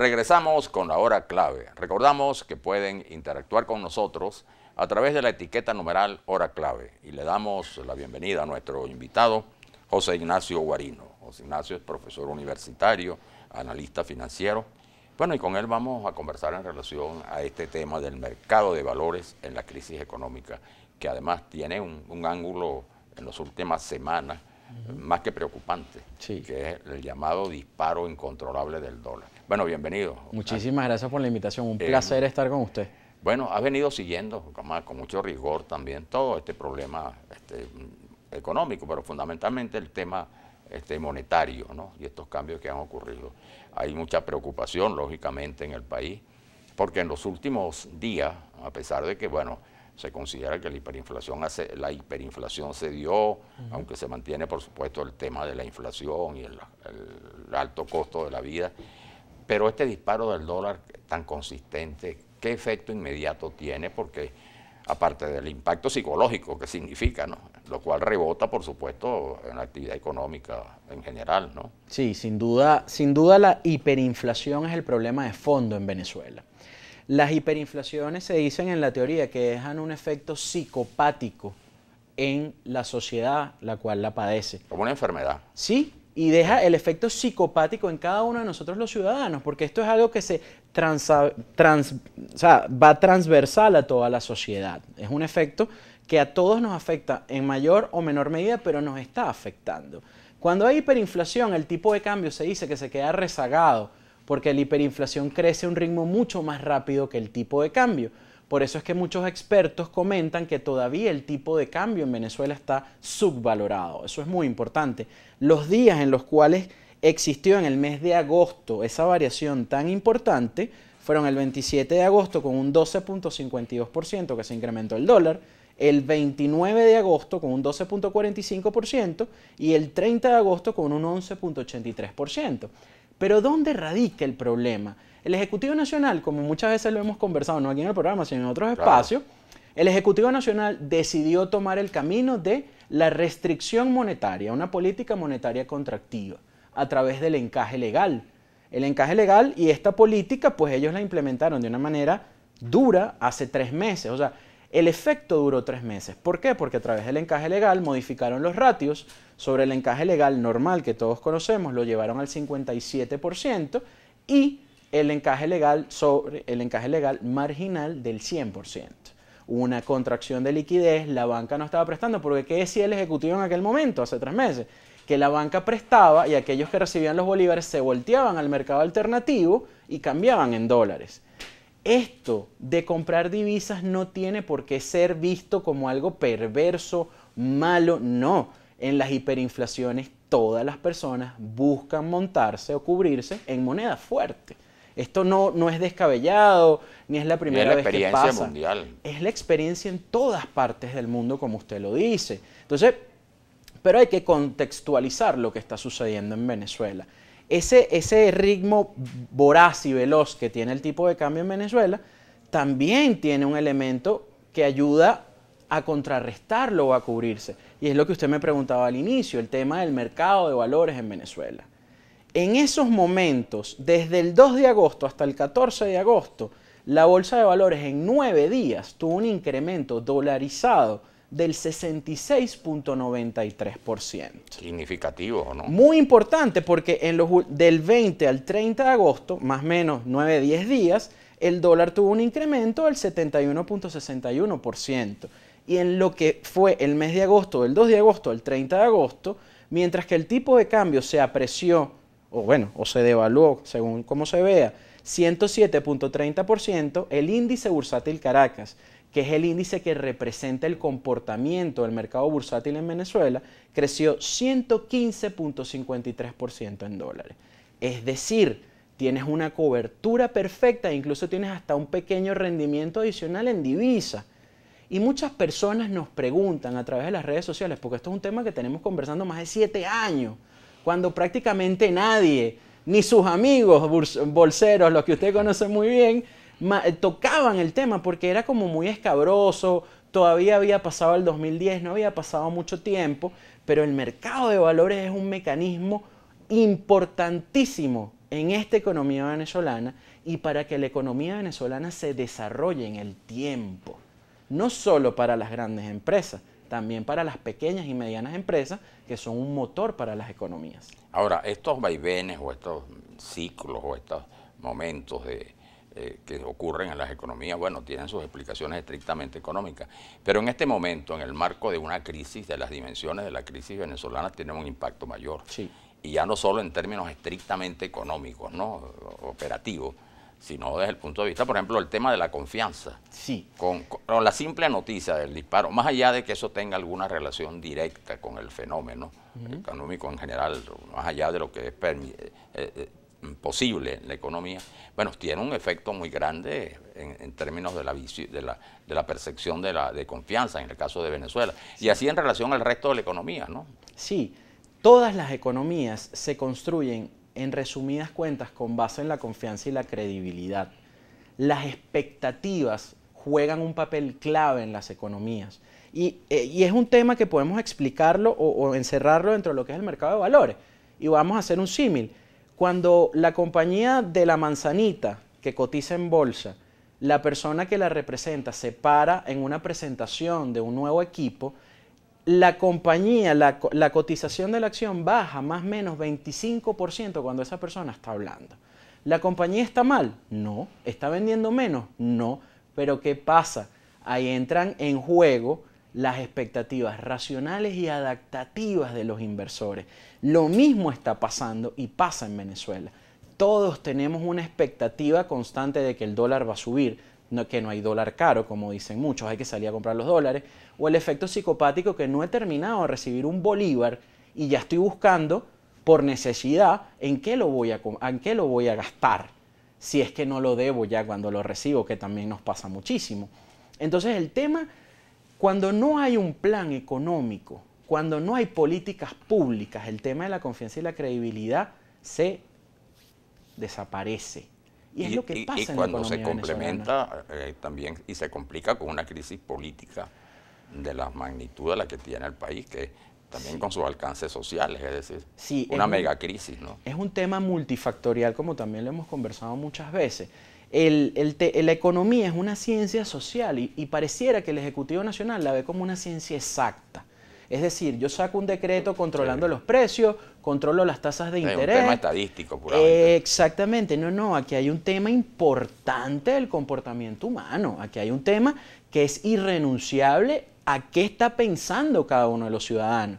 Regresamos con la hora clave. Recordamos que pueden interactuar con nosotros a través de la etiqueta numeral hora clave y le damos la bienvenida a nuestro invitado, José Ignacio Guarino. José Ignacio es profesor universitario, analista financiero. Bueno, y con él vamos a conversar en relación a este tema del mercado de valores en la crisis económica, que además tiene un, ángulo en las últimas semanas más que preocupante, que es el llamado disparo incontrolable del dólar. Bueno, bienvenido. Muchísimas gracias por la invitación, un eh, placer estar con usted. Bueno, ha venido siguiendo con, mucho rigor también todo este problema este, económico, pero fundamentalmente el tema este, monetario ¿no? y estos cambios que han ocurrido. Hay mucha preocupación, lógicamente, en el país, porque en los últimos días, a pesar de que, bueno, se considera que la hiperinflación, hace, la hiperinflación se dio, aunque se mantiene, por supuesto, el tema de la inflación y el alto costo de la vida, pero este disparo del dólar tan consistente, ¿qué efecto inmediato tiene? Porque aparte del impacto psicológico que significa, ¿no? Lo cual rebota, por supuesto, en la actividad económica en general, ¿no? Sí, sin duda, sin duda la hiperinflación es el problema de fondo en Venezuela. Las hiperinflaciones se dicen en la teoría que dejan un efecto psicopático en la sociedad la cual la padece. Como una enfermedad. Sí, y deja el efecto psicopático en cada uno de nosotros los ciudadanos, porque esto es algo que se trans, va transversal a toda la sociedad. Es un efecto que a todos nos afecta en mayor o menor medida, pero nos está afectando. Cuando hay hiperinflación, el tipo de cambio se dice que se queda rezagado, porque la hiperinflación crece a un ritmo mucho más rápido que el tipo de cambio. Por eso es que muchos expertos comentan que todavía el tipo de cambio en Venezuela está subvalorado. Eso es muy importante. Los días en los cuales existió en el mes de agosto esa variación tan importante fueron el 27 de agosto con un 12.52% que se incrementó el dólar, el 29 de agosto con un 12.45% y el 30 de agosto con un 11.83%. Pero ¿dónde radica el problema? El Ejecutivo Nacional, como muchas veces lo hemos conversado, no aquí en el programa, sino en otros espacios, el Ejecutivo Nacional decidió tomar el camino de la restricción monetaria, una política monetaria contractiva, a través del encaje legal. El encaje legal y esta política, pues ellos la implementaron de una manera dura hace tres meses. O sea, el efecto duró tres meses. ¿Por qué? Porque a través del encaje legal modificaron los ratios sobre el encaje legal normal que todos conocemos, lo llevaron al 57% y el encaje legal sobre el encaje legal marginal del 100%. Una contracción de liquidez, la banca no estaba prestando, porque ¿qué decía el ejecutivo en aquel momento, hace tres meses? Que la banca prestaba y aquellos que recibían los bolívares se volteaban al mercado alternativo y cambiaban en dólares. Esto de comprar divisas no tiene por qué ser visto como algo perverso, malo, no. En las hiperinflaciones todas las personas buscan montarse o cubrirse en moneda fuerte. Esto no, no es descabellado, ni es la primera vez que pasa. Es la experiencia mundial. Es la experiencia en todas partes del mundo, como usted lo dice. Entonces, pero hay que contextualizar lo que está sucediendo en Venezuela. Ese, ese ritmo voraz y veloz que tiene el tipo de cambio en Venezuela también tiene un elemento que ayuda a contrarrestarlo o a cubrirse. Y es lo que usted me preguntaba al inicio, el tema del mercado de valores en Venezuela en esos momentos, desde el 2 de agosto hasta el 14 de agosto, la Bolsa de Valores en nueve días tuvo un incremento dolarizado del 66.93%. Significativo, ¿o ¿no? Muy importante porque en los, del 20 al 30 de agosto, más o menos 9-10 días, el dólar tuvo un incremento del 71.61%. Y en lo que fue el mes de agosto, del 2 de agosto al 30 de agosto, mientras que el tipo de cambio se apreció o bueno, o se devaluó según como se vea, 107.30% el índice bursátil Caracas, que es el índice que representa el comportamiento del mercado bursátil en Venezuela, creció 115.53% en dólares. Es decir, tienes una cobertura perfecta, incluso tienes hasta un pequeño rendimiento adicional en divisa. Y muchas personas nos preguntan a través de las redes sociales, porque esto es un tema que tenemos conversando más de siete años, cuando prácticamente nadie, ni sus amigos bolseros, los que usted conoce muy bien, tocaban el tema porque era como muy escabroso, todavía había pasado el 2010, no había pasado mucho tiempo, pero el mercado de valores es un mecanismo importantísimo en esta economía venezolana y para que la economía venezolana se desarrolle en el tiempo, no solo para las grandes empresas, también para las pequeñas y medianas empresas que son un motor para las economías. Ahora, estos vaivenes o estos ciclos o estos momentos eh, que ocurren en las economías, bueno, tienen sus explicaciones estrictamente económicas. Pero en este momento, en el marco de una crisis, de las dimensiones de la crisis venezolana, tiene un impacto mayor. Y ya no solo en términos estrictamente económicos, ¿no? Operativos, sino desde el punto de vista, por ejemplo, el tema de la confianza. Sí. Con, la simple noticia del disparo, más allá de que eso tenga alguna relación directa con el fenómeno económico en general, más allá de lo que es eh, eh, posible en la economía, bueno, tiene un efecto muy grande en, términos de la, de de la percepción de, la, confianza en el caso de Venezuela, y así en relación al resto de la economía, ¿no? Sí, todas las economías se construyen en resumidas cuentas, con base en la confianza y la credibilidad. Las expectativas juegan un papel clave en las economías. Eh, y, es un tema que podemos explicarlo o, o, encerrarlo dentro de lo que es el mercado de valores. Y vamos a hacer un símil. Cuando la compañía de la manzanita que cotiza en bolsa, la persona que la representa se para en una presentación de un nuevo equipo, la compañía, la, cotización de la acción baja más o menos 25% cuando esa persona está hablando. ¿La compañía está mal? No. ¿Está vendiendo menos? No. Pero ¿qué pasa? Ahí entran en juego las expectativas racionales y adaptativas de los inversores. Lo mismo está pasando y pasa en Venezuela. Todos tenemos una expectativa constante de que el dólar va a subir, que no hay dólar caro, como dicen muchos, hay que salir a comprar los dólares, o el efecto psicopático que no he terminado de recibir un bolívar y ya estoy buscando por necesidad en qué lo voy a, en qué lo voy a gastar, si es que no lo debo ya cuando lo recibo, que también nos pasa muchísimo. Entonces el tema, cuando no hay un plan económico, cuando no hay políticas públicas, el tema de la confianza y la credibilidad se desaparece. Y es lo que pasa en cuando se complementa eh, también y se complica con una crisis política de la magnitud de la que tiene el país, que también con sus alcances sociales, es decir, una mega crisis. ¿no? Es un tema multifactorial, como también lo hemos conversado muchas veces. El, la economía es una ciencia social y, pareciera que el Ejecutivo Nacional la ve como una ciencia exacta. Es decir, yo saco un decreto controlando los precios, controlo las tasas de interés. Es un tema estadístico, puramente. exactamente, no, no, aquí hay un tema importante del comportamiento humano, aquí hay un tema que es irrenunciable a qué está pensando cada uno de los ciudadanos.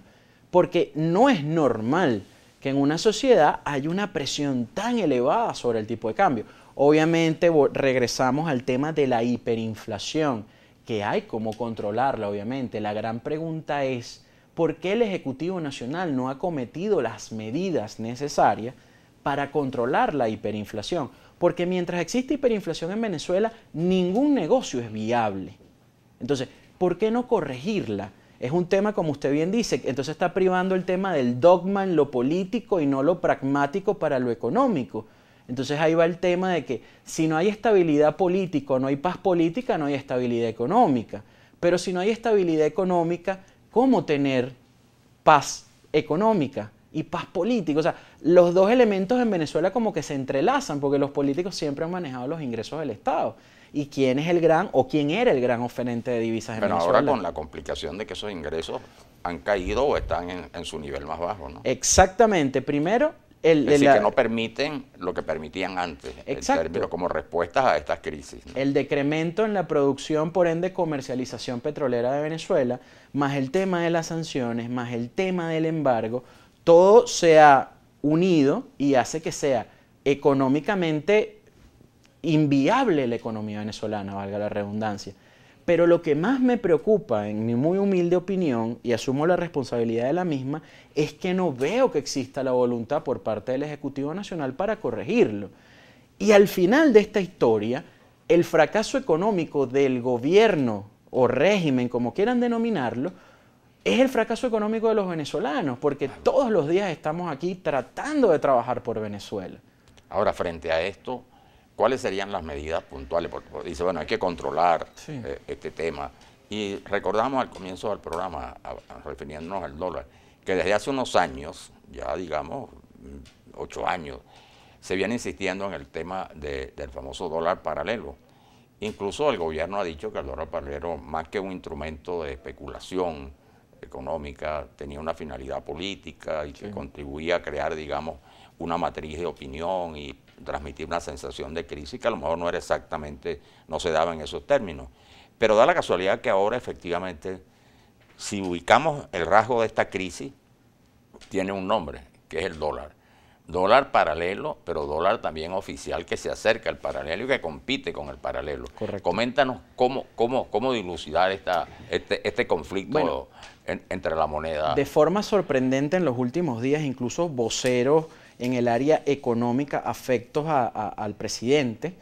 Porque no es normal que en una sociedad haya una presión tan elevada sobre el tipo de cambio. Obviamente regresamos al tema de la hiperinflación, que hay cómo controlarla, obviamente. La gran pregunta es, ¿por qué el Ejecutivo Nacional no ha cometido las medidas necesarias para controlar la hiperinflación? Porque mientras existe hiperinflación en Venezuela, ningún negocio es viable. Entonces, ¿por qué no corregirla? Es un tema, como usted bien dice, entonces está privando el tema del dogma en lo político y no lo pragmático para lo económico. Entonces ahí va el tema de que si no hay estabilidad política, no hay paz política, no hay estabilidad económica. Pero si no hay estabilidad económica, ¿cómo tener paz económica? y paz política. O sea, los dos elementos en Venezuela como que se entrelazan porque los políticos siempre han manejado los ingresos del Estado. ¿Y quién es el gran o quién era el gran oferente de divisas en Venezuela? Pero ahora con la complicación de que esos ingresos han caído o están en, su nivel más bajo, ¿no? Exactamente. Primero, el, es decir, que no permiten lo que permitían antes, exacto, como respuestas a estas crisis. El decremento en la producción, por ende, comercialización petrolera de Venezuela, más el tema de las sanciones, más el tema del embargo, todo se ha unido y hace que sea económicamente inviable la economía venezolana, valga la redundancia. Pero lo que más me preocupa, en mi muy humilde opinión, y asumo la responsabilidad de la misma, es que no veo que exista la voluntad por parte del Ejecutivo Nacional para corregirlo. Y al final de esta historia, el fracaso económico del gobierno o régimen, como quieran denominarlo, es el fracaso económico de los venezolanos, porque todos los días estamos aquí tratando de trabajar por Venezuela. Ahora, frente a esto, ¿cuáles serían las medidas puntuales? Porque dice, bueno, hay que controlar eh, este tema. Y recordamos al comienzo del programa, refiriéndonos al dólar, que desde hace unos años, ya digamos mm, ocho años, se viene insistiendo en el tema del famoso dólar paralelo. Incluso el gobierno ha dicho que el dólar paralelo, más que un instrumento de especulación, económica, tenía una finalidad política y que contribuía a crear, digamos, una matriz de opinión y transmitir una sensación de crisis que a lo mejor no era exactamente, no se daba en esos términos. Pero da la casualidad que ahora efectivamente, si ubicamos el rasgo de esta crisis, tiene un nombre, que es el dólar. Dólar paralelo, pero dólar también oficial que se acerca al paralelo y que compite con el paralelo. Coméntanos cómo, cómo, cómo dilucidar esta, este, este conflicto entre la moneda. De forma sorprendente en los últimos días, incluso voceros en el área económica afectos al presidente,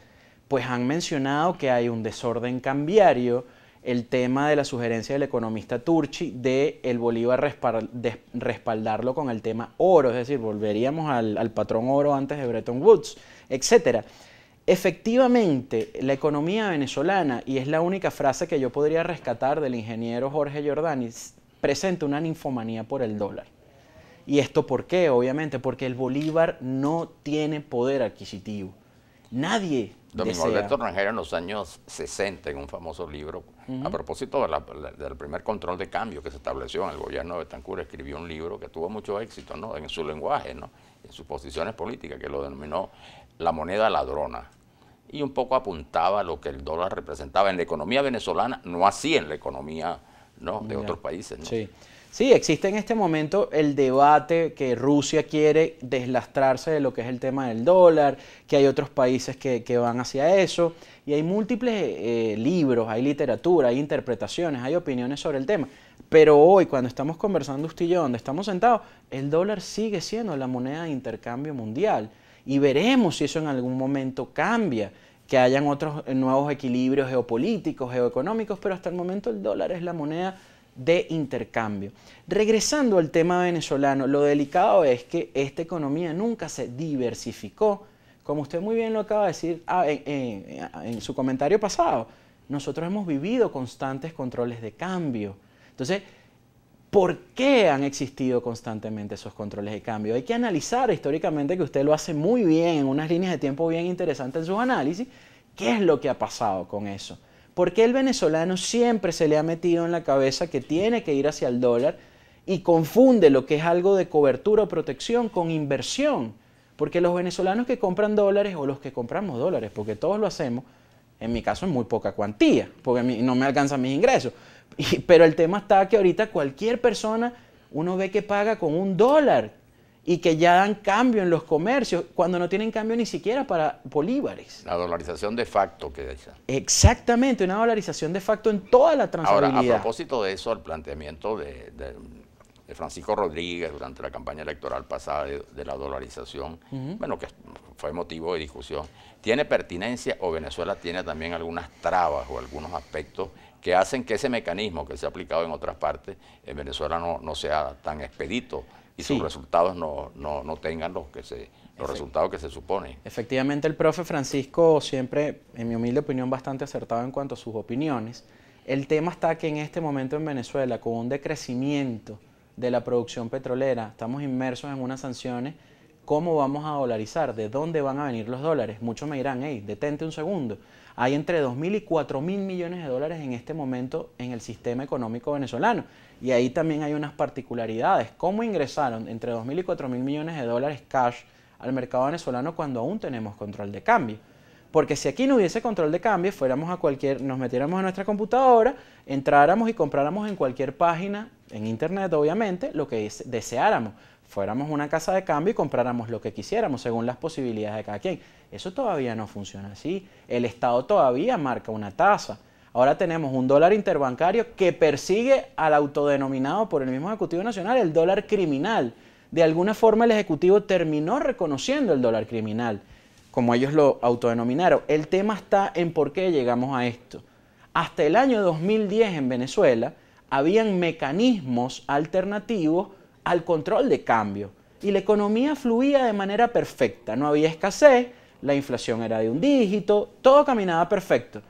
pues han mencionado que hay un desorden cambiario, el tema de la sugerencia del economista Turchi de el Bolívar respaldarlo con el tema oro, es decir, volveríamos al, patrón oro antes de Bretton Woods, etc. Efectivamente, la economía venezolana, y es la única frase que yo podría rescatar del ingeniero Jorge Giordani, presenta una ninfomanía por el dólar. ¿Y esto por qué? Obviamente, porque el bolívar no tiene poder adquisitivo. Nadie. Domingo Alberto Rangel en los años 60, en un famoso libro, a propósito del primer control de cambio que se estableció en el gobierno de Betancur, escribió un libro que tuvo mucho éxito ¿no? en su lenguaje, ¿no? en sus posiciones políticas, que lo denominó La moneda ladrona. Y un poco apuntaba lo que el dólar representaba en la economía venezolana, no así en la economía ¿no? de otros países. Sí. sí, existe en este momento el debate que Rusia quiere deslastrarse de lo que es el tema del dólar, que hay otros países que, van hacia eso, y hay múltiples eh, libros, hay literatura, hay interpretaciones, hay opiniones sobre el tema. Pero hoy, cuando estamos conversando usted y yo, donde estamos sentados, el dólar sigue siendo la moneda de intercambio mundial. Y veremos si eso en algún momento cambia que hayan otros eh, nuevos equilibrios geopolíticos, geoeconómicos, pero hasta el momento el dólar es la moneda de intercambio. Regresando al tema venezolano, lo delicado es que esta economía nunca se diversificó. Como usted muy bien lo acaba de decir ah, en, en su comentario pasado, nosotros hemos vivido constantes controles de cambio. Entonces, ¿Por qué han existido constantemente esos controles de cambio? Hay que analizar históricamente, que usted lo hace muy bien, en unas líneas de tiempo bien interesantes en sus análisis, qué es lo que ha pasado con eso. ¿Por qué el venezolano siempre se le ha metido en la cabeza que tiene que ir hacia el dólar y confunde lo que es algo de cobertura o protección con inversión? Porque los venezolanos que compran dólares o los que compramos dólares, porque todos lo hacemos, en mi caso en muy poca cuantía, porque no me alcanzan mis ingresos. pero el tema está que ahorita cualquier persona, uno ve que paga con un dólar y que ya dan cambio en los comercios cuando no tienen cambio ni siquiera para bolívares. La dolarización de facto que deja. Exactamente, una dolarización de facto en toda la transabilidad. Ahora, a propósito de eso, el planteamiento de, Francisco Rodríguez durante la campaña electoral pasada de, la dolarización, bueno, que fue motivo de discusión, ¿tiene pertinencia o Venezuela tiene también algunas trabas o algunos aspectos que hacen que ese mecanismo que se ha aplicado en otras partes en Venezuela no, sea tan expedito y sus resultados no, no, tengan los, que se, los resultados que se suponen? Efectivamente, el profe Francisco siempre, en mi humilde opinión, bastante acertado en cuanto a sus opiniones. El tema está que en este momento en Venezuela, con un decrecimiento de la producción petrolera, estamos inmersos en unas sanciones ¿Cómo vamos a dolarizar? ¿De dónde van a venir los dólares? Muchos me dirán, hey, detente un segundo. Hay entre 2.000 y 4.000 millones de dólares en este momento en el sistema económico venezolano. Y ahí también hay unas particularidades. ¿Cómo ingresaron entre 2.000 y 4.000 millones de dólares cash al mercado venezolano cuando aún tenemos control de cambio? Porque si aquí no hubiese control de cambio, fuéramos a cualquier, nos metiéramos a nuestra computadora, entráramos y compráramos en cualquier página, en internet obviamente, lo que deseáramos fuéramos una casa de cambio y compráramos lo que quisiéramos según las posibilidades de cada quien. Eso todavía no funciona así. El Estado todavía marca una tasa. Ahora tenemos un dólar interbancario que persigue al autodenominado por el mismo Ejecutivo Nacional, el dólar criminal. De alguna forma el Ejecutivo terminó reconociendo el dólar criminal, como ellos lo autodenominaron. El tema está en por qué llegamos a esto. Hasta el año 2010 en Venezuela habían mecanismos alternativos al control de cambio. Y la economía fluía de manera perfecta, no había escasez, la inflación era de un dígito, todo caminaba perfecto.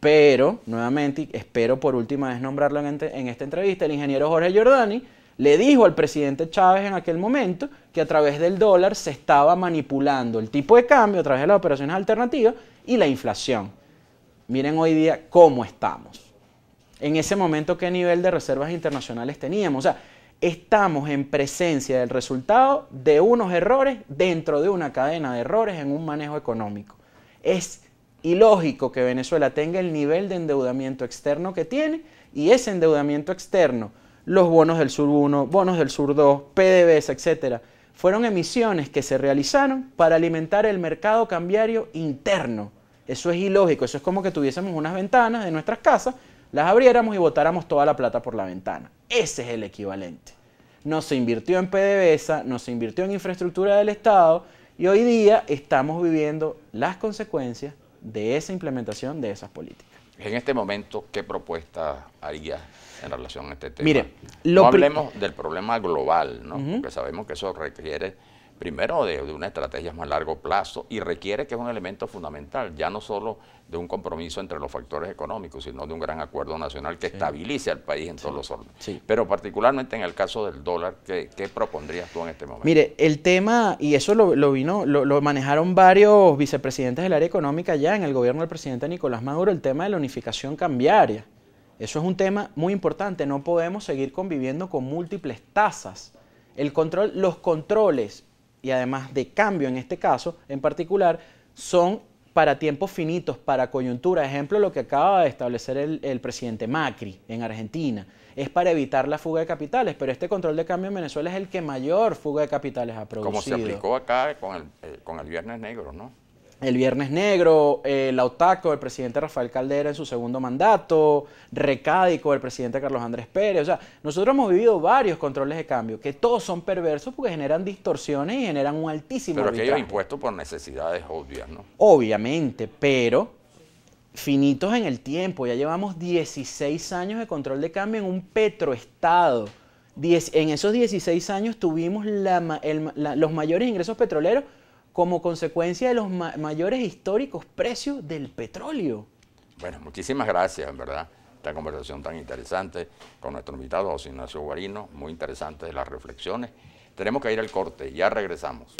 Pero, nuevamente, espero por última vez nombrarlo en, en esta entrevista, el ingeniero Jorge Giordani le dijo al presidente Chávez en aquel momento que a través del dólar se estaba manipulando el tipo de cambio a través de las operaciones alternativas y la inflación. Miren hoy día cómo estamos. En ese momento, ¿qué nivel de reservas internacionales teníamos? O sea, estamos en presencia del resultado de unos errores dentro de una cadena de errores en un manejo económico. Es ilógico que Venezuela tenga el nivel de endeudamiento externo que tiene y ese endeudamiento externo, los bonos del Sur 1, bonos del Sur 2, PDVs, etcétera, fueron emisiones que se realizaron para alimentar el mercado cambiario interno. Eso es ilógico, eso es como que tuviésemos unas ventanas de nuestras casas las abriéramos y botáramos toda la plata por la ventana. Ese es el equivalente. No se invirtió en PDVSA, no se invirtió en infraestructura del Estado y hoy día estamos viviendo las consecuencias de esa implementación de esas políticas. En este momento, ¿qué propuesta haría en relación a este tema? Mire, no hablemos del problema global, ¿no? porque sabemos que eso requiere primero de, una estrategia más a largo plazo y requiere que es un elemento fundamental, ya no solo de un compromiso entre los factores económicos, sino de un gran acuerdo nacional que estabilice al país en todos los órdenes. Pero particularmente en el caso del dólar, ¿qué, propondrías tú en este momento? Mire, el tema, y eso lo, vino, lo, manejaron varios vicepresidentes del área económica ya en el gobierno del presidente Nicolás Maduro, el tema de la unificación cambiaria. Eso es un tema muy importante, no podemos seguir conviviendo con múltiples tasas. El control, los controles y además de cambio en este caso en particular son para tiempos finitos, para coyuntura. Ejemplo, lo que acaba de establecer el, el, presidente Macri en Argentina. Es para evitar la fuga de capitales, pero este control de cambio en Venezuela es el que mayor fuga de capitales ha producido. Como se aplicó acá con el, eh, con el Viernes Negro, ¿no? el Viernes Negro, el OTACO, del presidente Rafael Caldera en su segundo mandato, Recádico del presidente Carlos Andrés Pérez. O sea, nosotros hemos vivido varios controles de cambio, que todos son perversos porque generan distorsiones y generan un altísimo Pero aquello impuesto por necesidades obvias, ¿no? Obviamente, pero finitos en el tiempo. Ya llevamos 16 años de control de cambio en un petroestado. en esos 16 años tuvimos los mayores ingresos petroleros como consecuencia de los mayores históricos precios del petróleo. Bueno, muchísimas gracias, en verdad, esta conversación tan interesante con nuestro invitado José Ignacio Guarino, muy interesante las reflexiones. Tenemos que ir al corte, ya regresamos.